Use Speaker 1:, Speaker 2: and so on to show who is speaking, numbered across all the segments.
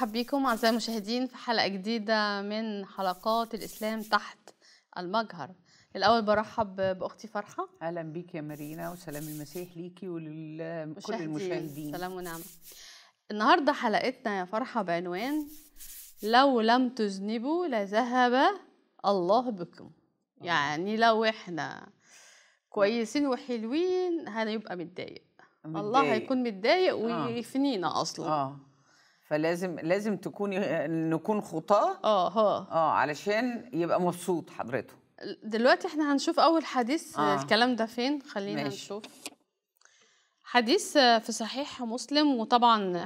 Speaker 1: مرحب بيكم أعزائي المشاهدين في حلقة جديدة من حلقات الإسلام تحت المجهر الأول برحب
Speaker 2: بأختي فرحة أهلا بيك يا مارينا وسلام المسيح ليكي ولكل المشاهدين سلام ونعمة
Speaker 1: النهاردة حلقتنا يا فرحة بعنوان لو لم تذنبوا لذهب الله بكم آه. يعني لو احنا كويسين وحلوين هنبقى متضايق
Speaker 2: الله هيكون
Speaker 1: متضايق آه.
Speaker 2: ويفنينا اصلا آه. فلازم لازم تكوني نكون خطاه اه اه اه علشان يبقى مبسوط حضرته
Speaker 1: دلوقتي احنا هنشوف اول حديث آه. الكلام ده فين خلينا ماشي. نشوف حديث في صحيح مسلم وطبعا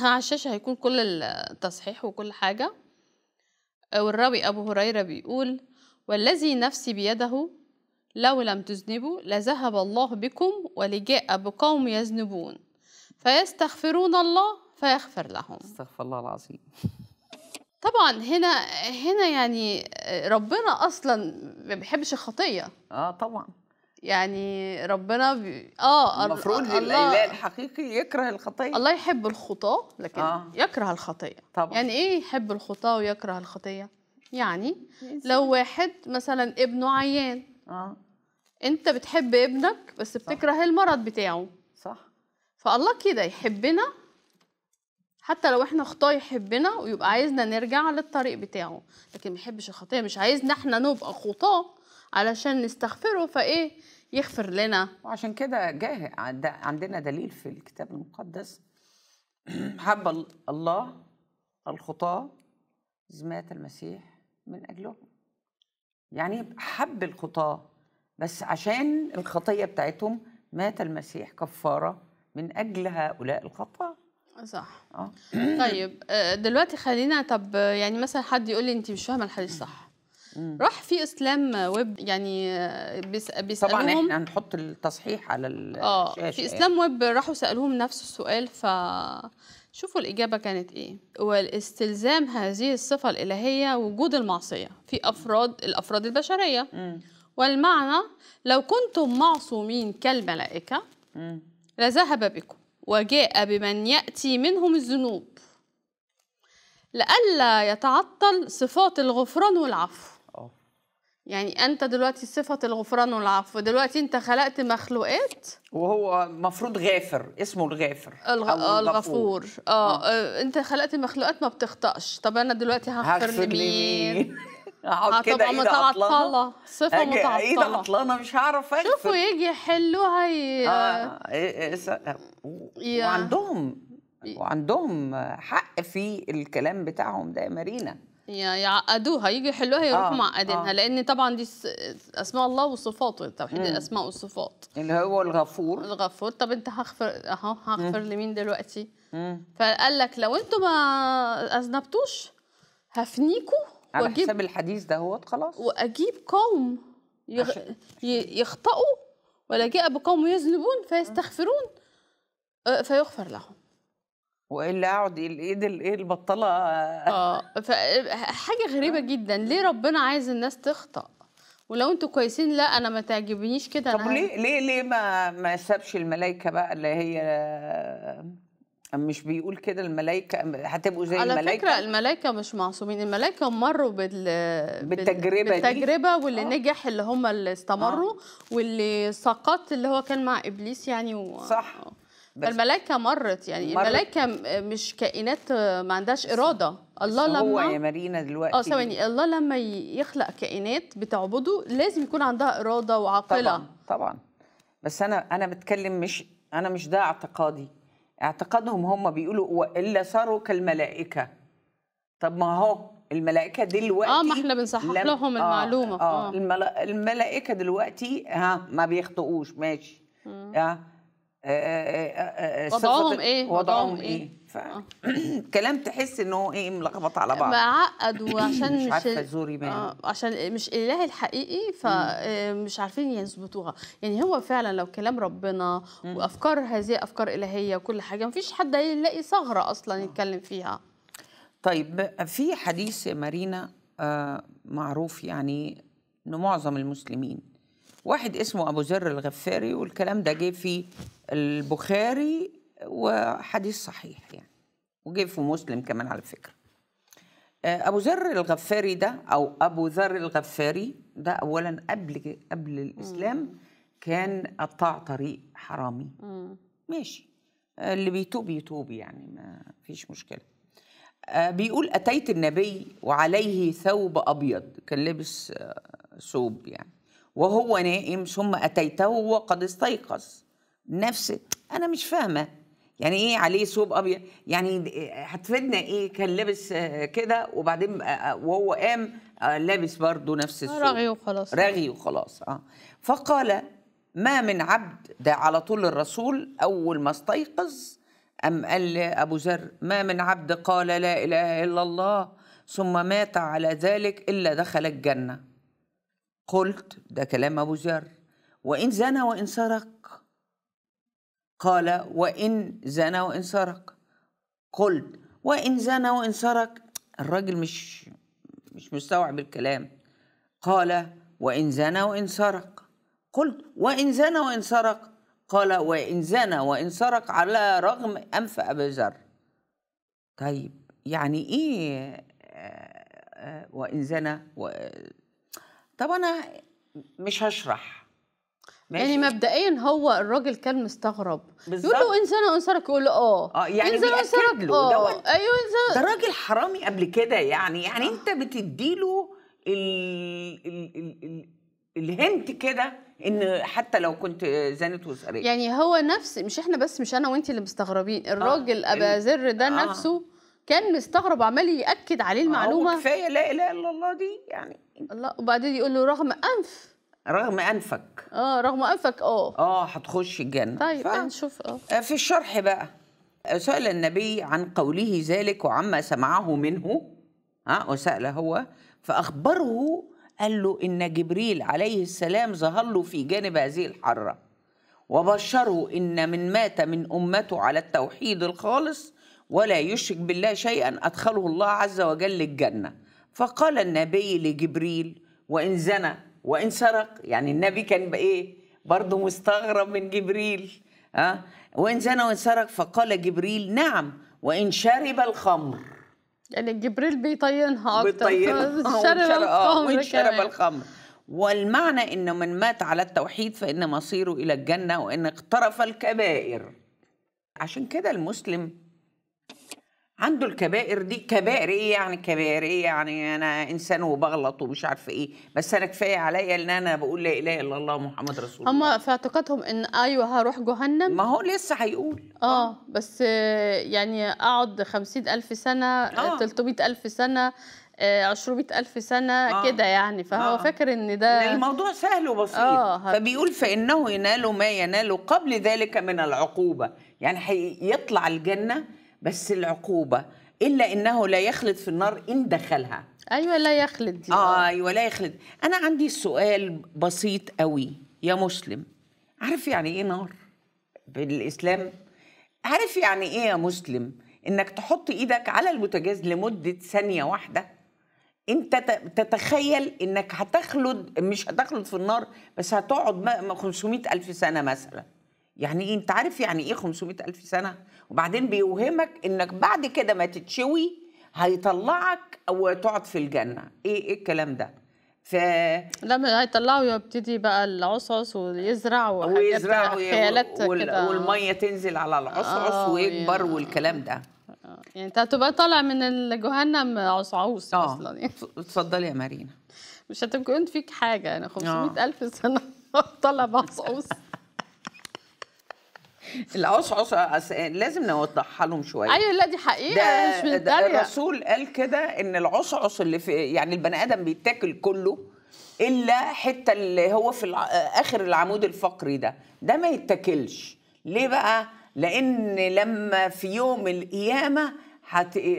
Speaker 1: على الشاشه هيكون كل التصحيح وكل حاجه والراوي ابو هريره بيقول والذي نفسي بيده لو لم تذنبوا لذهب الله بكم ولجاء بقوم يذنبون فيستغفرون الله فيغفر لهم استغفر الله العظيم طبعا هنا هنا يعني ربنا اصلا ما بيحبش الخطيه اه طبعا يعني ربنا بي... اه المفروض آه، الله... الاله
Speaker 2: الحقيقي يكره
Speaker 1: الخطيه الله يحب الخطاه لكن آه. يكره الخطيه طبعا يعني ايه يحب الخطاه ويكره الخطيه يعني لو واحد مثلا ابنه عيان اه انت بتحب ابنك بس بتكره صح. المرض بتاعه صح فالله كده يحبنا حتى لو احنا خطاه يحبنا ويبقى عايزنا نرجع للطريق بتاعه لكن ما يحبش الخطيه مش عايزنا احنا نبقى خطاه علشان نستغفره فايه
Speaker 2: يغفر لنا وعشان كده جاه عندنا دليل في الكتاب المقدس حب الله الخطاه مات المسيح من اجلهم يعني حب الخطاه بس عشان الخطيه بتاعتهم مات المسيح كفاره من اجل هؤلاء الخطاه صح اه طيب
Speaker 1: آه، دلوقتي خلينا طب يعني مثلا حد يقول لي انت مش فاهمه الحديث صح راح في اسلام ويب يعني آه، بيسالوهم طبعا احنا
Speaker 2: هنحط التصحيح على آه، الشاشه اه في يعني. اسلام يعني.
Speaker 1: ويب راحوا سالوهم نفس السؤال ف شوفوا الإجابة كانت إيه والاستلزام هذه الصفة الإلهية وجود المعصية في أفراد الأفراد البشرية م. والمعنى لو كنتم معصومين كالملائكة لذهب بكم وجاء بمن يأتي منهم الذنوب لئلا يتعطل صفات الغفران والعفو يعني انت دلوقتي صفه الغفران والعفو دلوقتي انت خلقت مخلوقات
Speaker 2: وهو مفروض غافر اسمه الغافر
Speaker 1: الغ... الغفور آه،, آه. اه انت خلقت مخلوقات ما بتخطاش طب انا دلوقتي هغفر لمين
Speaker 2: اقعد آه، كده ايدي عطلانه صفه متعطله ايدي عطلانه مش هعرف اقفل شوفوا يجي
Speaker 1: يحلوها ي... آه.
Speaker 2: إيه إيه إيه, إيه،, إيه،, إيه. وعندهم وعندهم حق في الكلام بتاعهم ده يا مارينا
Speaker 1: يعقدوها يجي يحلوها يروحوا آه معقدينها آه لان طبعا دي اسماء الله وصفاته توحيد الاسماء والصفات اللي هو الغفور الغفور طب انت هغفر اهو هغفر لمين دلوقتي مم. فقال لك لو انتوا ما اذنبتوش هفنيكوا على وأجيب حساب
Speaker 2: الحديث دهوت
Speaker 1: خلاص واجيب قوم يغ... يخطئوا ولا جاء بقوم يذنبون فيستغفرون آه، فيغفر لهم
Speaker 2: والا اقعد الايد ايه البطاله اه حاجه
Speaker 1: غريبه آه. جدا ليه ربنا عايز الناس تخطأ ولو انتوا كويسين لا انا ما تعجبنيش كده طب ليه ليه
Speaker 2: ليه ما ما سابش الملائكه بقى اللي هي مش بيقول كده الملائكه هتبقوا زي الملائكه على فكره
Speaker 1: الملائكه مش معصومين الملائكه مروا بال... بالتجربه بالتجربه دي. واللي آه. نجح اللي هم اللي استمروا آه. واللي سقط اللي هو كان مع ابليس يعني و... صح آه. الملائكة مرت يعني مرت. الملائكة مش كائنات آه، ما عندهاش إرادة الله لما هو يا
Speaker 2: مارينا دلوقتي اه ثواني
Speaker 1: الله لما يخلق كائنات بتعبده لازم يكون عندها إرادة وعاقلة طبعا
Speaker 2: طبعا بس أنا أنا بتكلم مش أنا مش ده اعتقادي اعتقادهم هم بيقولوا والا صاروا كالملائكه طب ما هو الملائكه دلوقتي اه ما احنا بنصحح لم... لهم آه، المعلومه اه, آه. آه. المل... الملائكه دلوقتي ها ما بيخطئوش ماشي آه. آه. آه. آه. آه آه وضعهم ايه وضعهم ايه, ايه آه. كلام تحس ان هو ايه ملخبط على بعض
Speaker 1: معقد وعشان مش عارفه زوري مين آه عشان مش الاله الحقيقي فمش آه، عارفين يظبطوها يعني هو فعلا لو كلام ربنا وافكار هذه افكار الهيه وكل حاجه مفيش حد هيلاقي ثغره اصلا يتكلم فيها
Speaker 2: طيب في حديث مارينا آه معروف يعني انه معظم المسلمين واحد اسمه ابو ذر الغفاري والكلام ده جه في البخاري وحديث صحيح يعني وجه في مسلم كمان على فكرة آه، أبو ذر الغفاري ده أو أبو ذر الغفاري ده أولا قبل قبل الإسلام كان قطاع طريق حرامي ماشي آه، اللي بيتوب يتوب يعني ما فيش مشكلة آه، بيقول أتيت النبي وعليه ثوب أبيض كان لابس ثوب يعني وهو نائم ثم أتيته وقد استيقظ نفسه أنا مش فاهمة يعني ايه عليه ثوب ابيض يعني هتفيدنا ايه كان لابس آه، كده وبعدين آه، آه، وهو قام لابس برضه نفس الثوب رغي وخلاص رغي وخلاص اه فقال ما من عبد ده على طول الرسول اول ما استيقظ أم قال أبو ذر ما من عبد قال لا إله إلا الله ثم مات على ذلك إلا دخل الجنة قلت ده كلام أبو ذر وإن زنى وإن سرق قال وإن زنى وإن سرق قلت وإن زنى وإن سرق الراجل مش مش مستوعب الكلام قال وإن زنى وإن سرق قلت وإن زنى وإن سرق قال وإن زنى وإن سرق على رغم أنف أبي ذر طيب يعني إيه آه، آه، وإن زنى و... طب أنا مش هشرح
Speaker 1: يعني ماشي. يعني مبدئيا هو الراجل كان مستغرب بالزبط. يقول له انسان انصرك يقول له اه,
Speaker 2: آه، يعني انسان انصرك له آه. ايوه انسانه ده راجل حرامي قبل كده يعني يعني آه. انت بتديله ال... ال... ال... الهنت كده ان حتى لو كنت زانت وسرقت يعني
Speaker 1: هو نفس مش احنا بس مش انا وانت اللي مستغربين الراجل آه. ابا زر ده آه. نفسه كان مستغرب عمال ياكد عليه المعلومه آه كفايه لا اله الا الله دي يعني الله وبعدين يقول له رغم انف
Speaker 2: رغم انفك اه رغم انفك اه اه هتخش الجنه طيب
Speaker 1: نشوف آه،,
Speaker 2: آه. اه في الشرح بقى سأل النبي عن قوله ذلك وعما سمعه منه ها وسأل هو فأخبره قال له إن جبريل عليه السلام ظهر له في جانب هذه الحرة وبشره إن من مات من أمته على التوحيد الخالص ولا يشرك بالله شيئا أدخله الله عز وجل الجنة فقال النبي لجبريل وإن زنى وان سرق يعني النبي كان ايه برضه مستغرب من جبريل ها أه؟ وان زنى وان سرق فقال جبريل نعم وان شرب الخمر
Speaker 1: يعني جبريل بيطينها اكتر بيطينها آه، شرب الخمر آه، وان شرب
Speaker 2: الخمر والمعنى ان من مات على التوحيد فان مصيره الى الجنه وان اقترف الكبائر عشان كده المسلم عنده الكبائر دي كبائر ايه يعني كبائر ايه يعني انا انسان وبغلط ومش عارفه ايه بس انا كفايه عليا ان انا بقول لا اله الا الله محمد رسول
Speaker 1: الله هم في اعتقادهم ان ايوه هروح جهنم ما هو
Speaker 2: لسه هيقول
Speaker 1: اه, آه. بس يعني اقعد خمسين ألف سنه آه. 300 ألف سنه آه، عشرمية ألف سنة آه. كده يعني فهو آه. فاكر إن ده الموضوع
Speaker 2: سهل وبسيط آه. فبيقول فإنه ينال ما ينال قبل ذلك من العقوبة يعني هيطلع الجنة بس العقوبه الا انه لا يخلد في النار ان دخلها ايوه لا يخلد دي. آه ايوه لا يخلد انا عندي سؤال بسيط قوي يا مسلم عارف يعني ايه نار بالاسلام عارف يعني ايه يا مسلم انك تحط ايدك على البوتاجاز لمده ثانيه واحده انت تتخيل انك هتخلد مش هتخلد في النار بس هتقعد 500 الف سنه مثلا يعني ايه انت عارف يعني ايه 500 الف سنه وبعدين بيوهمك انك بعد كده ما تتشوي هيطلعك او تقعد في الجنه ايه ايه الكلام ده
Speaker 1: ف لما هيطلعوا يبتدي بقى العصص
Speaker 2: ويزرع ويزرع خيالات وال... والميه تنزل على العصعص آه ويكبر يعني. والكلام ده
Speaker 1: آه يعني انت هتبقى طالع من جهنم عصعوص آه اصلا يعني
Speaker 2: اتفضلي يا مارينا مش هتكون فيك حاجه يعني انا آه. 500 الف سنه طالع بعصعوص القصقصه لازم نوضحها لهم شويه ايوه
Speaker 1: لا دي حقيقه ده, مش ده الرسول
Speaker 2: قال كده ان العصعص اللي في يعني البني ادم بيتاكل كله الا حته اللي هو في اخر العمود الفقري ده ده ما يتاكلش ليه بقى لان لما في يوم القيامه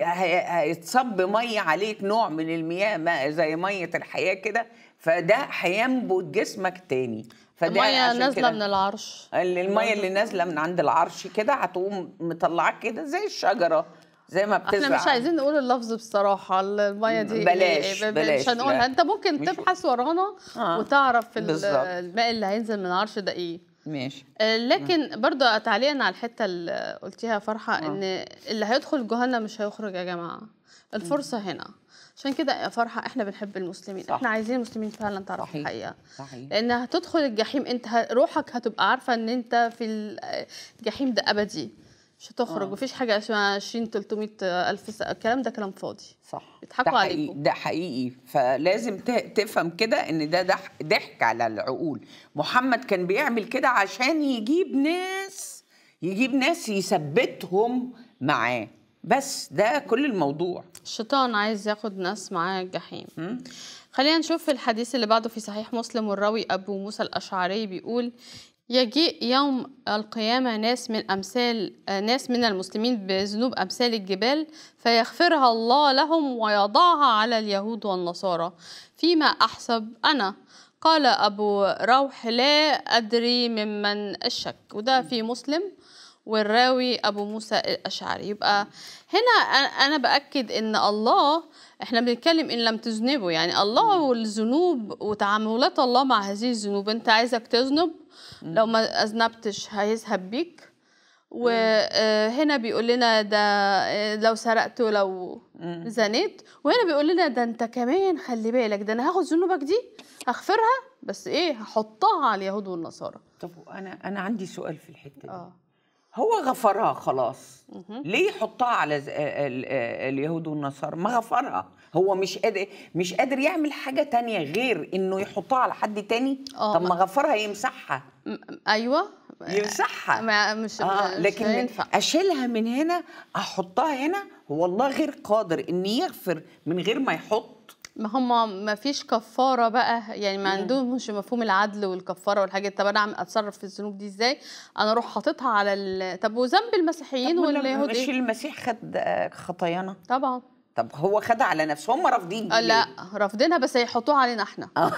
Speaker 2: هيتصب ميه عليك نوع من المياه زي ميه الحياه كده فده هينبت جسمك تاني فده الميه نازله من
Speaker 1: العرش
Speaker 2: الميه اللي نازله من عند العرش كده هتقوم مطلعاك كده زي الشجره زي ما بتزرع احنا مش
Speaker 1: عايزين نقول اللفظ بصراحه الميه دي إيه، بلاش إيه، بلاش مش هنقولها انت ممكن تبحث ورانا آه. وتعرف الماء اللي هينزل من العرش ده ايه ماشي آه، لكن برضه تعليقا على الحته اللي قلتيها فرحه آه. ان اللي هيدخل جهنم مش هيخرج يا جماعه الفرصه هنا عشان كده يا فرحه احنا بنحب المسلمين صح. احنا عايزين المسلمين فعلا تعرف صحيح. الحقيقه صحيح. لان هتدخل الجحيم انت روحك هتبقى عارفه ان انت في الجحيم ده ابدي مش هتخرج آه. حاجه اسمها 20 300 الف الكلام ده كلام فاضي صح بيضحكوا عليكم
Speaker 2: ده حقيقي فلازم تفهم كده ان ده ضحك على العقول محمد كان بيعمل كده عشان يجيب ناس يجيب ناس يثبتهم معاه بس ده كل الموضوع
Speaker 1: الشيطان عايز ياخد ناس معاه الجحيم خلينا نشوف الحديث اللي بعده في صحيح مسلم والراوي أبو موسى الأشعري بيقول يجيء يوم القيامة ناس من أمثال ناس من المسلمين بذنوب أمثال الجبال فيغفرها الله لهم ويضعها على اليهود والنصارى فيما أحسب أنا قال أبو روح لا أدري ممن الشك وده في مسلم والراوي أبو موسى الأشعري يبقى هنا أنا بأكد إن الله إحنا بنتكلم إن لم تذنبوا يعني الله والذنوب وتعاملات الله مع هذه الذنوب أنت عايزك تذنب لو ما أذنبتش هيذهب بيك وهنا آه، بيقول لنا ده آه، لو سرقت لو زنيت وهنا بيقول لنا ده انت كمان خلي بالك ده انا هاخد ذنوبك دي هغفرها بس ايه هحطها على اليهود
Speaker 2: والنصارى طب انا انا عندي سؤال في الحته دي آه. هو غفرها خلاص ليه يحطها على آه، آه، آه، اليهود والنصارى ما غفرها هو مش قادر مش قادر يعمل حاجه تانية غير انه يحطها على حد تاني طب ما غفرها يمسحها ايوه يمسحها ما مش آه لكن مش اشيلها من هنا احطها هنا والله غير قادر ان يغفر من غير ما يحط
Speaker 1: ما هم ما فيش كفاره بقى يعني ما عندهمش مفهوم العدل والكفاره والحاجات طب انا اتصرف في الذنوب دي ازاي انا اروح حاططها على ال... طب وذنب المسيحيين واليهود إيه؟ ماشي المسيح
Speaker 2: خد خطايانا طبعا طب هو خدها على نفسه هم رافضين آه، لا
Speaker 1: رافضينها بس هيحطوها علينا احنا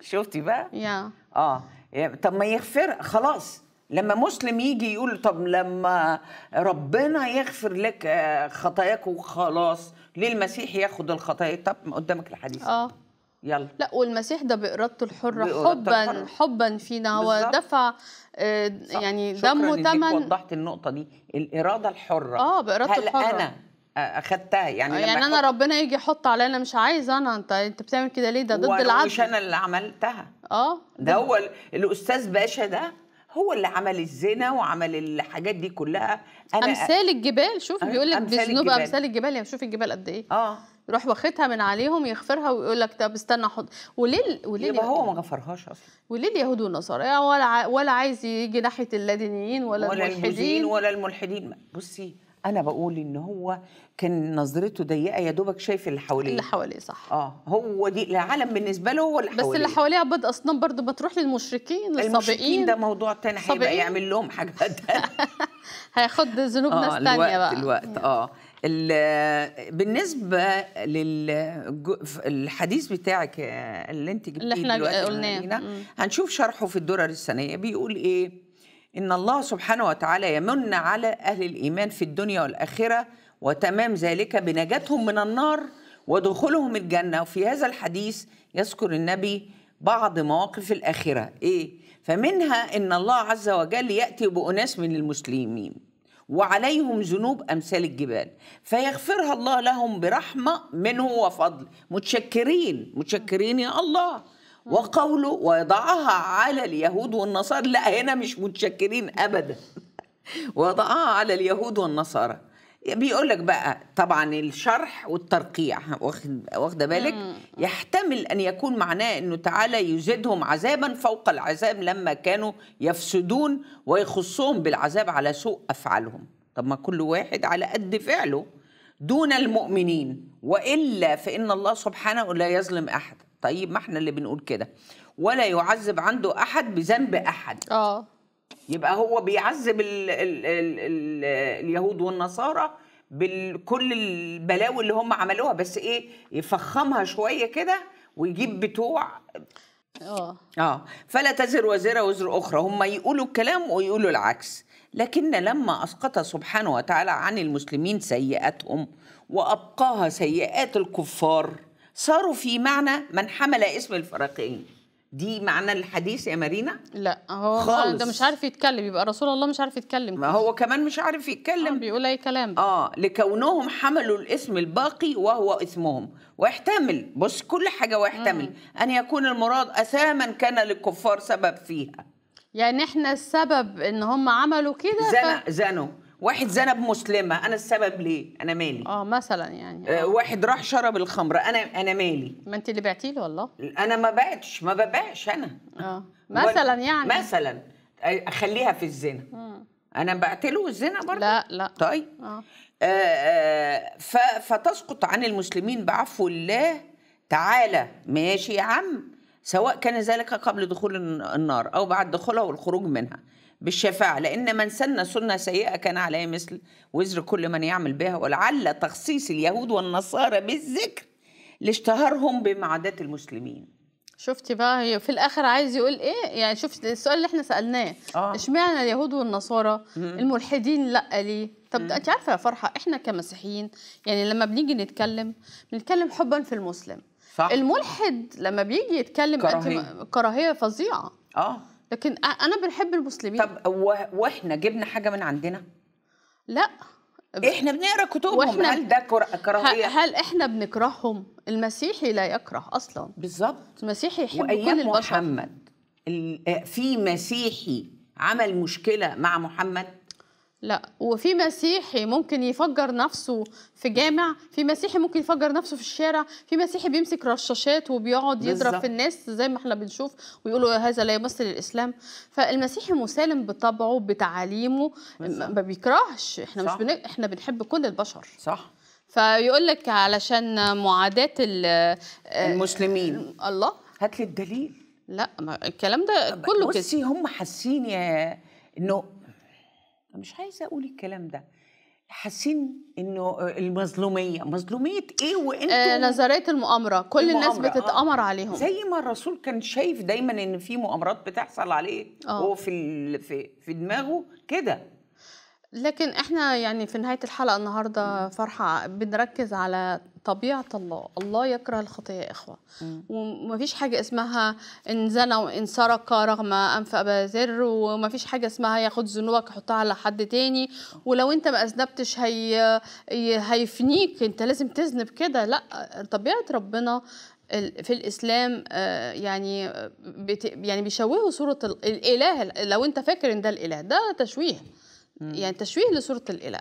Speaker 2: شفتي بقى يا اه طب ما يغفر خلاص لما مسلم يجي يقول طب لما ربنا يغفر لك آه، خطاياك وخلاص ليه المسيح ياخد الخطايا طب قدامك الحديث اه يلا لا والمسيح ده بارادته الحره حبا
Speaker 1: حبا فينا هو دفع آه يعني دمه ثمن
Speaker 2: وضحت النقطه دي الاراده الحره اه بارادته الحره هل انا آه، اخدتها يعني آه، لما يعني
Speaker 1: انا ربنا يجي يحط عليا انا مش عايز انا انت انت بتعمل كده ليه ده ضد العدل مش انا
Speaker 2: اللي عملتها اه ده هو الاستاذ باشا ده هو اللي عمل الزنا وعمل الحاجات دي كلها أنا امثال
Speaker 1: الجبال شوف أه، بيقول لك بذنوب امثال الجبال يعني شوف الجبال قد ايه اه يروح واخدها من عليهم يغفرها ويقول لك طب استنى حط وليه وليه يبقى هو ما غفرهاش اصلا وليه اليهود والنصارى يعني ولا ولا عايز يجي ناحيه اللادينيين ولا, ولا الملحدين
Speaker 2: ولا الملحدين بصي انا بقول ان هو كان نظرته ضيقه يا دوبك شايف اللي حواليه اللي حواليه صح اه هو دي العالم بالنسبه له هو اللي حواليه بس اللي
Speaker 1: حواليه عباد اصنام برضه ما تروح للمشركين للصابئين المشركين ده موضوع
Speaker 2: تاني هيبقى يعمل لهم حاجه هياخد ذنوب آه ناس تانيه بقى الوقت اه بالنسبه للحديث بتاعك اللي انت جبتيه اللي احنا قلناه هنشوف شرحه في الدرر السنيه بيقول ايه إن الله سبحانه وتعالى يمن على أهل الإيمان في الدنيا والآخرة وتمام ذلك بنجاتهم من النار ودخولهم الجنة وفي هذا الحديث يذكر النبي بعض مواقف الآخرة إيه؟ فمنها إن الله عز وجل يأتي بأناس من المسلمين وعليهم ذنوب أمثال الجبال فيغفرها الله لهم برحمة منه وفضل متشكرين متشكرين يا الله وقوله ويضعها على اليهود والنصارى لا هنا مش متشكرين ابدا وضعها على اليهود والنصارى بيقول لك بقى طبعا الشرح والترقيع واخده بالك يحتمل ان يكون معناه انه تعالى يزيدهم عذابا فوق العذاب لما كانوا يفسدون ويخصهم بالعذاب على سوء افعالهم طب ما كل واحد على قد فعله دون المؤمنين والا فان الله سبحانه لا يظلم احدا طيب ما احنا اللي بنقول كده ولا يعذب عنده احد بذنب احد اه يبقى هو بيعذب الـ الـ الـ الـ اليهود والنصارى بكل البلاوي اللي هم عملوها بس ايه يفخمها شويه كده ويجيب بتوع اه اه فلا تزر وزره وزر اخرى هم يقولوا الكلام ويقولوا العكس لكن لما اسقط سبحانه وتعالى عن المسلمين سيئاتهم وابقاها سيئات الكفار صاروا في معنى من حمل اسم الفرقين دي معنى الحديث يا مارينا لا
Speaker 1: هو خالص. ده مش
Speaker 2: عارف يتكلم يبقى رسول الله مش عارف يتكلم ما هو كمان مش عارف يتكلم آه بيقول اي كلام اه لكونهم حملوا الاسم الباقي وهو اسمهم واحتمل بص كل حاجه واحتمل مم. ان يكون المراد اثاما كان للكفار سبب فيها
Speaker 1: يعني احنا السبب ان هم عملوا كده زنوا ف...
Speaker 2: زنوا واحد زنب مسلمه انا السبب ليه انا مالي اه مثلا يعني أوه. واحد راح شرب الخمر انا انا مالي
Speaker 1: ما انت اللي بعتي له والله
Speaker 2: انا ما بعتش ما ببيعش انا اه مثلا يعني مثلا اخليها في الزنا مم. انا بعت له الزنا برضه لا لا طيب آه. آه, آه فتسقط عن المسلمين بعفو الله تعالى ماشي يا عم سواء كان ذلك قبل دخول النار او بعد دخولها والخروج منها بالشفاعة لأن من سن سنة سيئة كان عليه مثل وزر كل من يعمل بها ولعل تخصيص اليهود والنصارى بالذكر لاشتهارهم بمعادات المسلمين
Speaker 1: شفتي بقى هي في الاخر عايز يقول ايه يعني شفتي السؤال اللي احنا سالناه آه. اشمعنى آه. اليهود والنصارى مم. الملحدين لا ليه طب انت عارفه يا فرحه احنا كمسيحيين يعني لما بنيجي نتكلم بنتكلم حبا في المسلم صح. الملحد لما بيجي يتكلم كراهيه, كراهية فظيعه اه لكن
Speaker 2: انا بنحب المسلمين طب واحنا جبنا حاجه من عندنا لا احنا بنقرا كتبهم وإحنا هل ده كراهيه هل
Speaker 1: احنا بنكرههم المسيحي لا
Speaker 2: يكره اصلا بالظبط المسيحي يحب كل البشر محمد في مسيحي عمل مشكله مع محمد لا وفي مسيحي ممكن
Speaker 1: يفجر نفسه في جامع في مسيحي ممكن يفجر نفسه في الشارع في مسيحي بيمسك رشاشات وبيقعد يضرب في الناس زي ما احنا بنشوف ويقولوا آه، هذا لا يمثل الاسلام فالمسيحي مسالم بطبعه بتعاليمه ما بيكرهش احنا صح. مش بن... احنا بنحب كل البشر صح فيقول لك علشان معاداه آه، المسلمين
Speaker 2: الله هات لي الدليل لا ما الكلام ده كله كده بصي هم حاسين يا انه مش عايزه اقول الكلام ده حاسين انه آه، المظلوميه مظلوميه ايه وانتم آه نظريه
Speaker 1: المؤامره كل المؤامرة. الناس آه. بتتامر آه. عليهم
Speaker 2: زي ما الرسول كان شايف دايما ان في مؤامرات بتحصل عليه آه. هو في في في دماغه كده لكن احنا يعني في نهاية
Speaker 1: الحلقة النهاردة فرحة بنركز على طبيعة الله الله يكره الخطية يا إخوة ومفيش حاجة اسمها إن زنى وإن سرق رغم أنف أبا زر ومفيش حاجة اسمها ياخد ذنوبك يحطها على حد تاني ولو أنت ما أذنبتش هي... هيفنيك أنت لازم تذنب كده لا طبيعة ربنا في الاسلام آه، يعني يعني بيشوهوا صوره الاله لو انت فاكر ان ده الاله ده تشويه يعني تشويه لصوره الاله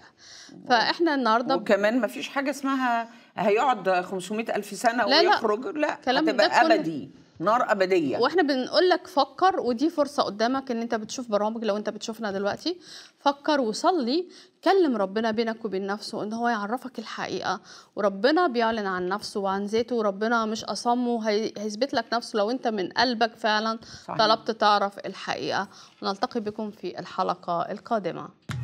Speaker 1: فاحنا النهارده
Speaker 2: وكمان ما فيش حاجه اسمها هيقعد 500 الف سنه لا ويخرج لا, لا. هتبقى ابدي نار ابديه واحنا
Speaker 1: بنقول لك فكر ودي فرصه قدامك ان انت بتشوف برامج لو انت بتشوفنا دلوقتي فكر وصلي كلم ربنا بينك وبين نفسه ان هو يعرفك الحقيقه وربنا بيعلن عن نفسه وعن ذاته وربنا مش اصم وهيثبت لك نفسه لو انت من قلبك فعلا صحيح. طلبت تعرف الحقيقه ونلتقي بكم في الحلقه القادمه